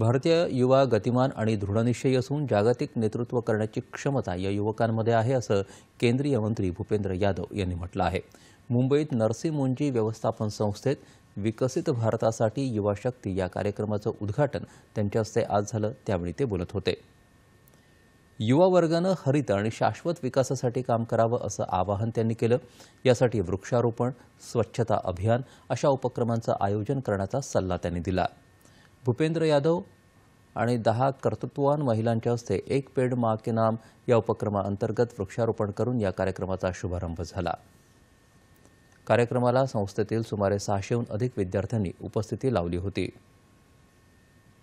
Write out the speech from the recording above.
भारतीय युवा गतिमान आणि दृढनिश्चयी असून जागतिक नेतृत्व करण्याची क्षमता या युवकांमध्ये आहे असं केंद्रीय मंत्री भूपेंद्र यादव यांनी म्हटलं आहे मुंबईत नरसिंह मुंजी व्यवस्थापन संस्थेत विकसित भारतासाठी युवा शक्ती या कार्यक्रमाचं उद्घाटन त्यांच्या हस्ते आज झालं त्यावेळी ते बोलत होते युवा वर्गानं हरित आणि शाश्वत विकासासाठी काम करावं असं आवाहन त्यांनी केलं यासाठी वृक्षारोपण स्वच्छता अभियान अशा उपक्रमांचं आयोजन करण्याचा सल्ला त्यांनी दिला भूपेंद्र यादव आणि दहा कर्तृत्ववान महिलांच्या हस्ते एक पेड मा के नाम या उपक्रमाअंतर्गत वृक्षारोपण करून या कार्यक्रमाचा शुभारंभ झाला कार्यक्रमाला संस्थेतील सुमारे सहाशेहून अधिक विद्यार्थ्यांनी उपस्थिती लावली होती